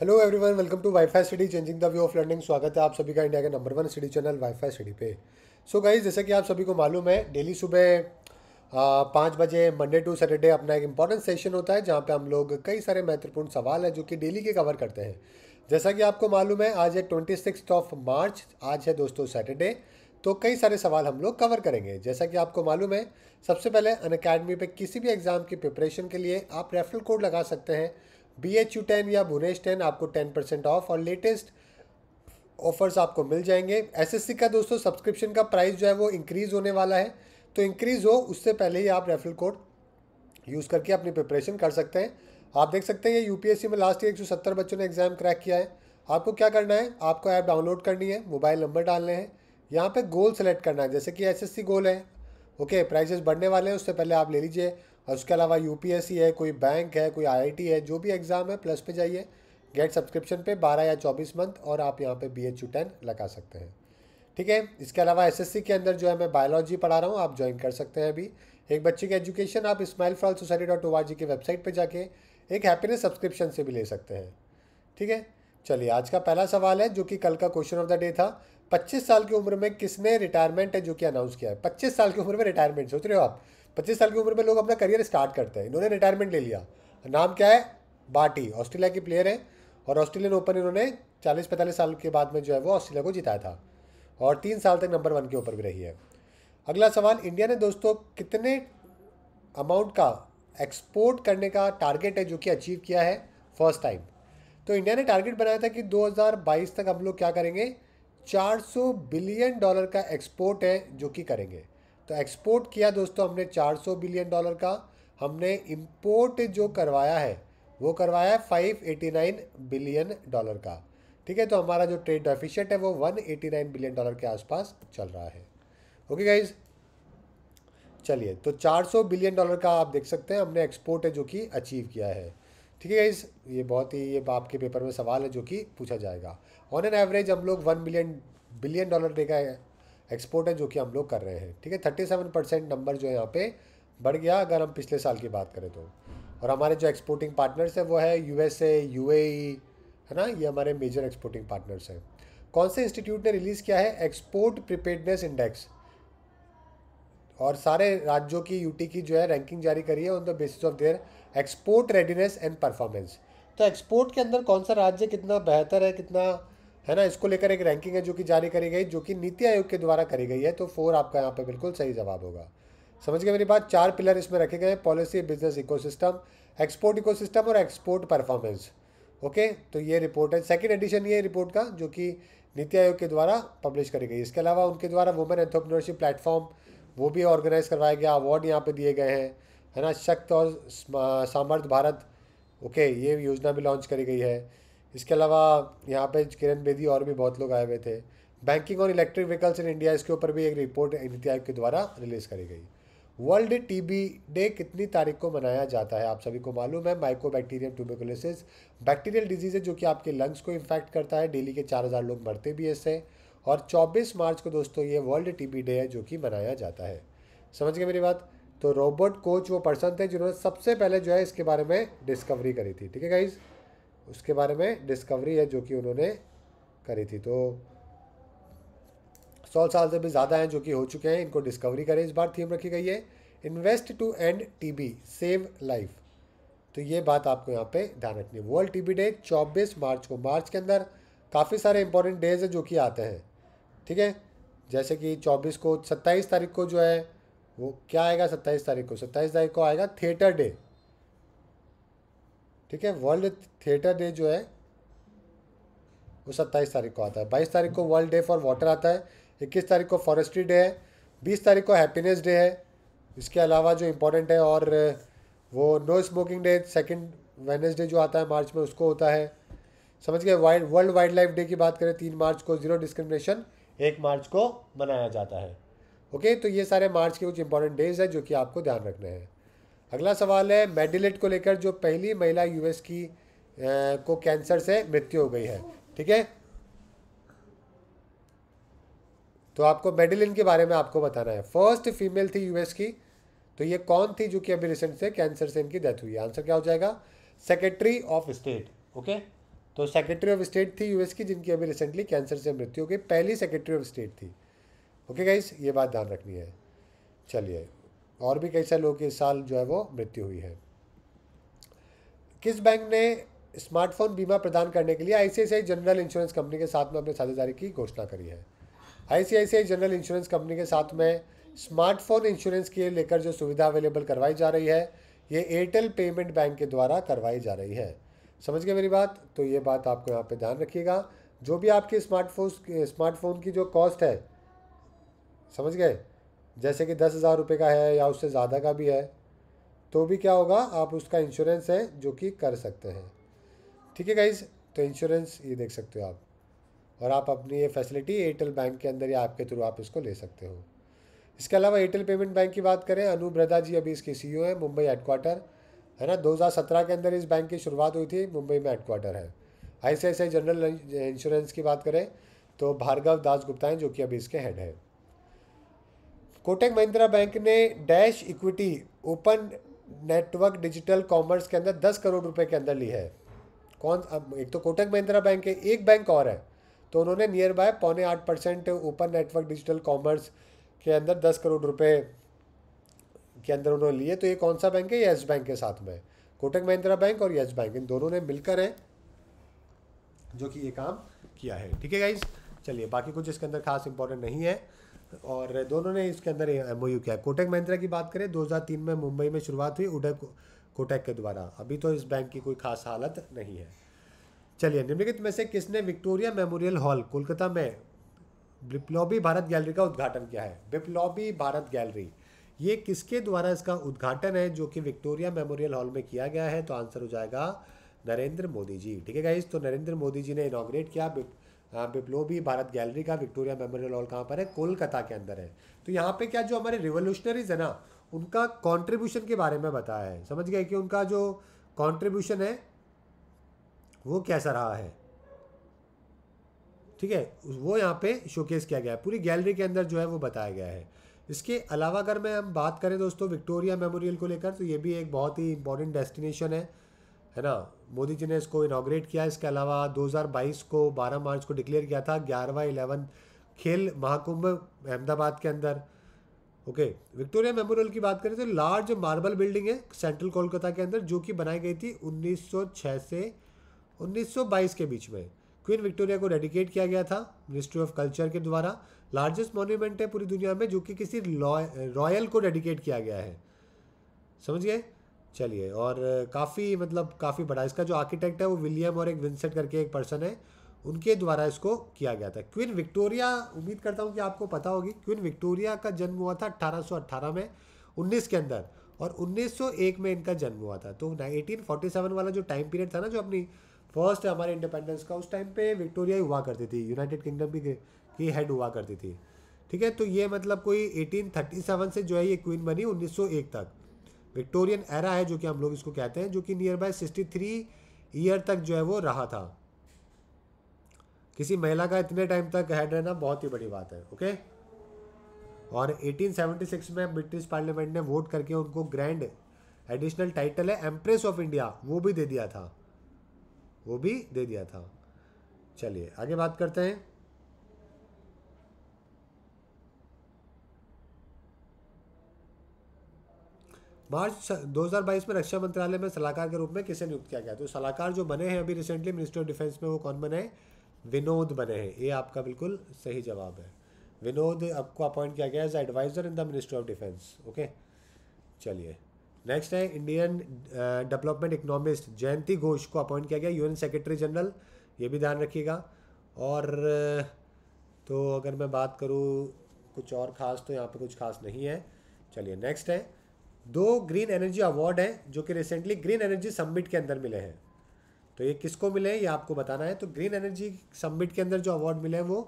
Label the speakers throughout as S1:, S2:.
S1: hello everyone welcome to wifi city changing the view of learning स्वागत है आप सभी का इंडिया के number one city channel wifi city पे सो so गाइज जैसे कि आप सभी को मालूम है डेली सुबह पाँच बजे मंडे टू सैटरडे अपना एक इंपॉर्टेंट सेशन होता है जहाँ पे हम लोग कई सारे महत्वपूर्ण सवाल है जो कि डेली के कवर करते हैं जैसा कि आपको मालूम है आज है ट्वेंटी सिक्स ऑफ मार्च आज है दोस्तों सैटरडे तो कई सारे सवाल हम लोग कवर करेंगे जैसा कि आपको मालूम है सबसे पहले अन अकेडमी पर किसी भी एग्ज़ाम की प्रिपरेशन के लिए आप रेफरल कोड लगा सकते हैं बी एच यू टेन या भुवनेश टेन आपको टेन परसेंट ऑफ और लेटेस्ट ऑफर्स आपको मिल जाएंगे एस एस सी का दोस्तों सब्सक्रिप्शन का प्राइस जो है वो इंक्रीज़ होने वाला है तो इंक्रीज़ हो उससे पहले ही आप रेफरल कोड यूज़ करके अपनी प्रिपरेशन कर सकते हैं आप देख सकते हैं ये यू में लास्ट ईयर एक बच्चों ने एग्ज़ाम क्रैक किया है आपको क्या करना है आपको ऐप डाउनलोड करनी है मोबाइल नंबर डालने हैं यहाँ पे गोल सेलेक्ट करना है जैसे कि एसएससी गोल है ओके प्राइसेस बढ़ने वाले हैं उससे पहले आप ले लीजिए और उसके अलावा यू है कोई बैंक है कोई आई है जो भी एग्ज़ाम है प्लस पे जाइए गेट सब्सक्रिप्शन पे 12 या 24 मंथ और आप यहाँ पे बी एच यू टेन लगा सकते हैं ठीक है इसके अलावा एसएससी के अंदर जो है मैं बायोलॉजी पढ़ा रहा हूँ आप ज्वाइन कर सकते हैं अभी एक बच्चे की एजुकेशन आप smile fall society dot O R G की वेबसाइट पर जाके एक हैप्पीनेस सब्सक्रिप्शन से भी ले सकते हैं ठीक है चलिए आज का पहला सवाल है जो कि कल का क्वेश्चन ऑफ द डे था पच्चीस साल की उम्र में किसने रिटायरमेंट है जो कि अनाउंस किया है पच्चीस साल की उम्र में रिटायरमेंट सोच रहे हो आप पच्चीस साल की उम्र में लोग अपना करियर स्टार्ट करते हैं इन्होंने रिटायरमेंट ले लिया नाम क्या है बाटी ऑस्ट्रेलिया की प्लेयर है और ऑस्ट्रेलियन ओपन इन्होंने चालीस पैंतालीस साल के बाद में जो है वो ऑस्ट्रेलिया को जिताया था और तीन साल तक नंबर वन के ऊपर भी रही है अगला सवाल इंडिया ने दोस्तों कितने अमाउंट का एक्सपोर्ट करने का टारगेट है जो कि अचीव किया है फर्स्ट टाइम तो इंडिया ने टारगेट बनाया था कि 2022 तक हम लोग क्या करेंगे 400 बिलियन डॉलर का एक्सपोर्ट है जो कि करेंगे तो एक्सपोर्ट किया दोस्तों हमने 400 बिलियन डॉलर का हमने इम्पोर्ट जो करवाया है वो करवाया है 589 बिलियन डॉलर का ठीक है तो हमारा जो ट्रेड डेफिशिएट है वो 189 बिलियन डॉलर के आसपास चल रहा है ओके गाइज चलिए तो 400 बिलियन डॉलर का आप देख सकते हैं हमने एक्सपोर्ट है जो कि अचीव किया है ठीक है गाइज ये बहुत ही ये आपके पेपर में सवाल है जो कि पूछा जाएगा ऑन एन एवरेज हम लोग वन बिलियन बिलियन डॉलर देखा है एक्सपोर्ट है जो कि हम लोग कर रहे हैं ठीक है थर्टी सेवन परसेंट नंबर जो है यहाँ पे बढ़ गया अगर हम पिछले साल की बात करें तो और हमारे जो एक्सपोर्टिंग पार्टनर्स हैं वो है यू ए है ना ये हमारे मेजर एक्सपोर्टिंग पार्टनर्स हैं कौन से इंस्टीट्यूट ने रिलीज़ किया है एक्सपोर्ट प्रिपेडनेस इंडेक्स और सारे राज्यों की यूटी की जो है रैंकिंग जारी करी है on the basis of their export readiness and performance तो एक्सपोर्ट के अंदर कौन सा राज्य कितना बेहतर है कितना है ना इसको लेकर एक रैंकिंग है जो कि जारी करी गई जो कि नीति आयोग के द्वारा करी गई है तो फोर आपका यहाँ पे बिल्कुल सही जवाब होगा समझ गए मेरी बात चार पिलर इसमें रखे गए हैं policy business ecosystem export ecosystem और एक्सपोर्ट परफॉर्मेंस ओके तो ये रिपोर्ट है सेकेंड एडिशन ये रिपोर्ट का जो कि नीति आयोग के द्वारा पब्लिश करी गई इसके अलावा उनके द्वारा वुमेन एंट्रप्रनरशिप प्लेटफॉर्म वो भी ऑर्गेनाइज करवाया गया अवार्ड यहाँ पे दिए गए हैं है ना शक्त और सामर्थ भारत ओके ये योजना भी लॉन्च करी गई है इसके अलावा यहाँ पे किरण बेदी और भी बहुत लोग आए हुए थे बैंकिंग और इलेक्ट्रिक व्हीकल्स इन इंडिया इसके ऊपर भी एक रिपोर्ट नीति आयोग के द्वारा रिलीज़ करी गई वर्ल्ड टीबी डे कितनी तारीख को मनाया जाता है आप सभी को मालूम है बैक्टीरियम ट्यूबिकोलिसिस बैक्टीरियल डिजीज़ है जो कि आपके लंग्स को इन्फेक्ट करता है डेली के चार हज़ार लोग मरते भी इससे और 24 मार्च को दोस्तों ये वर्ल्ड टीबी डे है जो कि मनाया जाता है समझ गए मेरी बात तो रोबोट कोच वो पर्सन थे जिन्होंने सबसे पहले जो है इसके बारे में डिस्कवरी करी थी ठीक है गाइज़ उसके बारे में डिस्कवरी है जो कि उन्होंने करी थी तो सौ साल से भी ज़्यादा हैं जो कि हो चुके हैं इनको डिस्कवरी करें इस बार थीम रखी गई है invest to end TB save life तो ये बात आपको यहाँ पे ध्यान रखनी है वर्ल्ड टीबी डे 24 मार्च को मार्च के अंदर काफ़ी सारे इंपॉर्टेंट डेज हैं जो कि आते हैं ठीक है जैसे कि 24 को 27 तारीख को जो है वो क्या आएगा 27 तारीख को 27 तारीख को आएगा थिएटर डे ठीक है वर्ल्ड थिएटर डे जो है वो सत्ताईस तारीख को आता है बाईस तारीख को वर्ल्ड डे फॉर वाटर आता है इक्कीस तारीख को फॉरेस्ट्री डे है बीस तारीख को हैप्पीनेस डे है इसके अलावा जो इम्पोर्टेंट है और वो no smoking day second Wednesday जो आता है मार्च में उसको होता है समझ गए wild world wildlife day की बात करें तीन मार्च को ज़ीरो डिस्क्रिमिनेशन एक मार्च को मनाया जाता है ओके तो ये सारे मार्च के कुछ इंपॉर्टेंट डेज हैं जो कि आपको ध्यान रखना है अगला सवाल है मेडिलेट को लेकर जो पहली महिला यूएस की आ, को कैंसर से मृत्यु हो गई है ठीक है तो आपको मेडिलिन के बारे में आपको बताना है फर्स्ट फीमेल थी यूएस की तो ये कौन थी जो कि अभी रिसेंट से कैंसर से इनकी डेथ हुई आंसर क्या हो जाएगा सेक्रेटरी ऑफ स्टेट ओके तो सेक्रेटरी ऑफ स्टेट थी यूएस की जिनकी अभी रिसेंटली कैंसर से मृत्यु हो गई पहली सेक्रेटरी ऑफ स्टेट थी ओके गाइस ये बात ध्यान रखनी है चलिए और भी कई सारे लोगों की इस साल जो है वो मृत्यु हुई है किस बैंक ने स्मार्टफोन बीमा प्रदान करने के लिए आईसीआईसीआई जनरल इंश्योरेंस कंपनी के साथ में अपने साझेदारी की घोषणा करी है आईसीआईसीआई जनरल इंश्योरेंस कंपनी के साथ में स्मार्टफोन इंश्योरेंस के लेकर जो सुविधा अवेलेबल करवाई जा रही है ये एयरटेल पेमेंट बैंक के द्वारा करवाई जा रही है समझ गए मेरी बात तो ये बात आपको यहाँ पे ध्यान रखिएगा जो भी आपके स्मार्टफोन स्मार्टफोन की जो कॉस्ट है समझ गए जैसे कि दस हज़ार रुपये का है या उससे ज़्यादा का भी है तो भी क्या होगा आप उसका इंश्योरेंस है जो कि कर सकते हैं ठीक है गाइज तो इंश्योरेंस ये देख सकते हो आप और आप अपनी ये फैसिलिटी एयरटेल बैंक के अंदर या ऐप के थ्रू आप इसको ले सकते हो इसके अलावा एयरटेल पेमेंट बैंक की बात करें अनु ब्रदा जी अभी इसके ओ हैं मुंबई हेडक्वार्टर है ना 2017 के अंदर इस बैंक की शुरुआत हुई थी मुंबई में हेडक्वार्टर है ऐसे ऐसे जनरल इंश्योरेंस की बात करें तो भार्गव दास गुप्ता हैं जो कि अभी इसके हेड हैं कोटक महिंद्रा बैंक ने dash equity open network digital commerce के अंदर दस करोड़ रुपए के अंदर ली है कौन अब एक तो कोटक महिंद्रा बैंक है एक बैंक और है तो उन्होंने नियर बाय पौने आठ percent open network digital commerce के अंदर दस करोड़ रुपए के अंदर उन्होंने लिए तो ये कौन सा बैंक है येस बैंक के साथ में कोटक महिंद्रा बैंक और येस बैंक इन दोनों ने मिलकर है जो कि ये काम किया है ठीक है गाइज चलिए बाकी कुछ इसके अंदर खास इंपॉर्टेंट नहीं है और दोनों ने इसके अंदर एम किया कोटक महिंद्रा की बात करें 2003 में मुंबई में शुरुआत हुई उडक कोटक के द्वारा अभी तो इस बैंक की कोई खास हालत नहीं है चलिए निम्नलिखित में से किसने विक्टोरिया मेमोरियल हॉल कोलकाता में बिप्लोबी भारत गैलरी का उद्घाटन किया है बिप्लॉबी भारत गैलरी ये किसके द्वारा इसका उद्घाटन है जो कि विक्टोरिया मेमोरियल हॉल में किया गया है तो आंसर हो जाएगा नरेंद्र मोदी जी ठीक है गाइज तो नरेंद्र मोदी जी ने इनाग्रेट किया बिप्लो भी भारत गैलरी का विक्टोरिया मेमोरियल हॉल कहाँ पर है कोलकाता के अंदर है तो यहाँ पे क्या जो हमारे रिवोल्यूशनरीज है ना उनका कॉन्ट्रीब्यूशन के बारे में बताया है समझ गए कि उनका जो कॉन्ट्रीब्यूशन है वो कैसा रहा है ठीक है वो यहाँ पे शोकेस किया गया है पूरी गैलरी के अंदर जो है वो बताया गया है इसके अलावा अगर मैं हम बात करें दोस्तों विक्टोरिया मेमोरियल को लेकर तो ये भी एक बहुत ही इंपॉर्टेंट डेस्टिनेशन है है ना मोदी जी ने इसको इनाग्रेट किया इसके अलावा 2022 को 12 मार्च को डिक्लेयर किया था ग्यारहवा इलेवन खेल महाकुंभ अहमदाबाद के अंदर ओके विक्टोरिया मेमोरियल की बात करें तो लार्ज मार्बल बिल्डिंग है सेंट्रल कोलकाता के अंदर जो कि बनाई गई थी 1906 से 1922 के बीच में क्वीन विक्टोरिया को डेडिकेट किया गया था मिनिस्ट्री ऑफ कल्चर के द्वारा लार्जेस्ट मॉन्यूमेंट है पूरी दुनिया में जो कि किसी रॉयल को डेडिकेट किया गया है समझ गए चलिए और काफ़ी मतलब काफ़ी बड़ा इसका जो आर्किटेक्ट है वो विलियम और एक विंसेंट करके एक पर्सन है उनके द्वारा इसको किया गया था क्वीन विक्टोरिया उम्मीद करता हूँ कि आपको पता होगी क्वीन विक्टोरिया का जन्म हुआ था 1818 में 19 के अंदर और 1901 में इनका जन्म हुआ था तो 1847 वाला जो टाइम पीरियड था ना जो अपनी फर्स्ट हमारे इंडिपेंडेंस का उस टाइम पे विक्टोरिया हुआ करती थी यूनाइटेड किंगडम भी की हेड हुआ करती थी ठीक है तो ये मतलब कोई 1837 से जो है ये क्वीन बनी 1901 तक विक्टोरियन एरा है जो कि हम लोग इसको कहते हैं जो कि nearby sixty three year तक जो है वो रहा था किसी महिला का इतने टाइम तक हेड रहना बहुत ही बड़ी बात है ओके और 1876 में ब्रिटिश पार्लियामेंट ने वोट करके उनको ग्रैंड एडिशनल टाइटल है एम्प्रेस ऑफ इंडिया वो भी दे दिया था वो भी दे दिया था चलिए आगे बात करते हैं मार्च 2022 में रक्षा मंत्रालय में सलाहकार के रूप में किसे नियुक्त किया गया तो सलाहकार जो बने हैं अभी रिसेंटली मिनिस्टर ऑफ डिफेंस में वो कौन बने हैं विनोद बने हैं ये आपका बिल्कुल सही जवाब है विनोद आपको अपॉइंट किया गया as advisor in the ministry of defence okay चलिए नेक्स्ट है Indian development economist Jayanti Ghosh को अपॉइंट किया गया यू सेक्रेटरी जनरल ये भी ध्यान रखिएगा और uh, तो अगर मैं बात करूँ कुछ और ख़ास तो यहाँ पर कुछ खास नहीं है चलिए नेक्स्ट है दो ग्रीन एनर्जी अवार्ड हैं जो कि रिसेंटली ग्रीन एनर्जी सबमिट के अंदर मिले हैं तो ये किसको मिले हैं ये आपको बताना है तो ग्रीन एनर्जी सबमिट के अंदर जो अवार्ड मिले हैं वो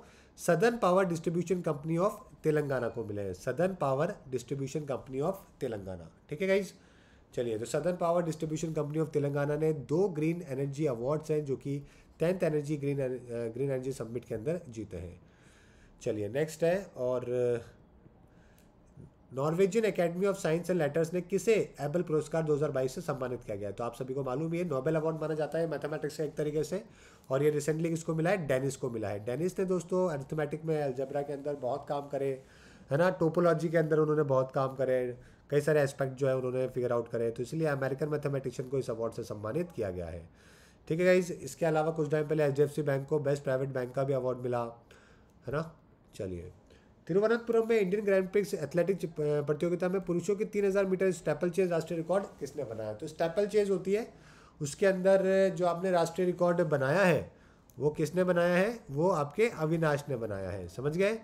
S1: southern power distribution company of Telangana को मिले हैं southern power distribution company of Telangana ठीक है गाइज चलिए तो southern power distribution company of Telangana ने दो ग्रीन एनर्जी अवार्ड्स हैं जो कि tenth energy green green energy submit के अंदर जीते हैं चलिए नेक्स्ट है और Norwegian academy of science and letters ने किसे एबल पुरस्कार 2022 से सम्मानित किया गया तो आप सभी को मालूम है नोबेल अवार्ड माना जाता है मैथमेटिक्स का एक तरीके से और ये रिसेंटली किसको मिला है डेनिस को मिला है डेनिस ने दोस्तों एर्थमेटिक में अल्जबरा के अंदर बहुत काम करे है ना टोपोलॉजी के अंदर उन्होंने बहुत काम करे कई सारे एस्पेक्ट जो है उन्होंने फिगर आउट करे तो इसलिए अमेरिकन मैथमेटिशियन को इस अवार्ड से सम्मानित किया गया है ठीक है गाइज इसके अलावा कुछ टाइम पहले एच बैंक को बेस्ट प्राइवेट बैंक का भी अवार्ड मिला है ना चलिए तिरुवनंतपुरम में इंडियन ग्रैंड प्रिक्स एथलेटिक्स प्रतियोगिता में पुरुषों के 3000 मीटर स्टैपल चेज राष्ट्रीय रिकॉर्ड किसने बनाया तो स्टैपल चेज होती है उसके अंदर जो आपने राष्ट्रीय रिकॉर्ड बनाया है वो किसने बनाया है वो आपके अविनाश ने बनाया है समझ गए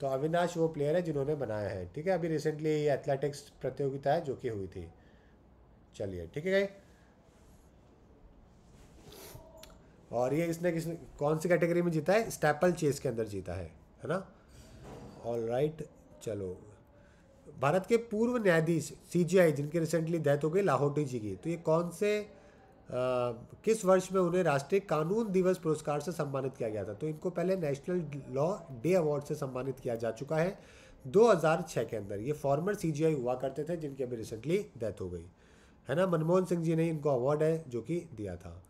S1: तो अविनाश वो प्लेयर है जिन्होंने बनाया है ठीक है अभी रिसेंटली ये एथलेटिक्स प्रतियोगिता है जो कि हुई थी चलिए ठीक है और ये इसने किस कौन सी कैटेगरी में जीता है स्टैपल चेस के अंदर जीता है है ना ऑल राइट चलो भारत के पूर्व न्यायाधीश सीजीआई जिनकी रिसेंटली डेथ हो गई लाहौटी जी की तो ये कौन से आ, किस वर्ष में उन्हें राष्ट्रीय कानून दिवस पुरस्कार से सम्मानित किया गया था तो इनको पहले नेशनल लॉ डे अवार्ड से सम्मानित किया जा चुका है 2006 के अंदर ये फॉर्मर सीजीआई हुआ करते थे जिनकी अभी रिसेंटली डेथ हो गई है ना मनमोहन सिंह जी ने इनको अवार्ड है जो कि दिया था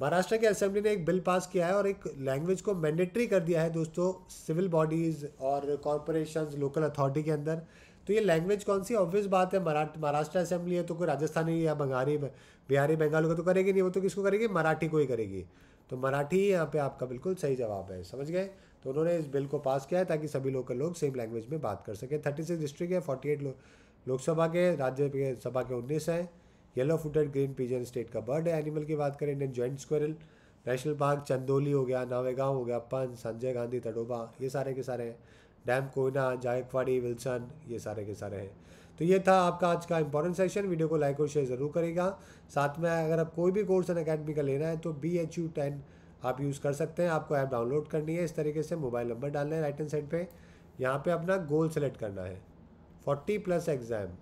S1: महाराष्ट्र की असेंबली ने एक बिल पास किया है और एक लैंग्वेज को मैंडेटरी कर दिया है दोस्तों सिविल बॉडीज़ और कॉरपोरेशन लोकल अथॉरिटी के अंदर तो ये लैंग्वेज कौन सी ऑब्वियस बात है महाराष्ट्र असेंबली है तो कोई राजस्थानी या बंगाली बिहारी बंगाल का तो करेगी नहीं वो तो किसको करेगी मराठी को ही करेगी तो मराठी यहाँ पे आपका बिल्कुल सही जवाब है समझ गए तो उन्होंने इस बिल को पास किया है ताकि सभी लोकल लोग सेम लैंग्वेज में बात कर सकें थर्टी सिक्स डिस्ट्रिक्ट है फोर्टी एट लोकसभा के राज्य सभा के उन्नीस हैं yellow footed green pigeon state का बर्ड है एनिमल की बात करें Indian giant squirrel national park Chandoli हो गया नावेगांव हो गया पन संजय गांधी तडोबा ये सारे के सारे हैं डैम कोयना जायकवाड़ी विल्सन ये सारे के सारे हैं तो ये था आपका आज का इंपॉर्टेंट सेक्शन वीडियो को लाइक और शेयर ज़रूर करेगा साथ में अगर आप कोई भी कोर्स एंड अकेडमी का लेना है तो बी एच यू टेन आप यूज़ कर सकते हैं आपको ऐप डाउनलोड करनी है इस तरीके से मोबाइल नंबर डालना है राइट एंड साइड पर यहाँ पर अपना गोल सेलेक्ट करना है फोर्टी प्लस एग्ज़ाम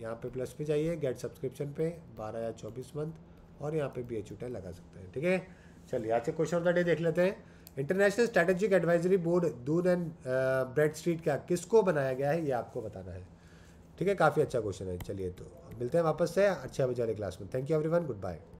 S1: यहाँ पे प्लस पे जाइए गेट सब्सक्रिप्शन पे बारह या चौबीस मंथ और यहाँ पे बी एच यू लगा सकते हैं ठीक है चलिए आज के क्वेश्चन ऑफ द डे देख लेते हैं international strategic advisory board Dun and Bradstreet का किसको बनाया गया है ये आपको बताना है ठीक है काफ़ी अच्छा क्वेश्चन है चलिए तो मिलते हैं वापस से अच्छा बजे क्लास में thank you every good bye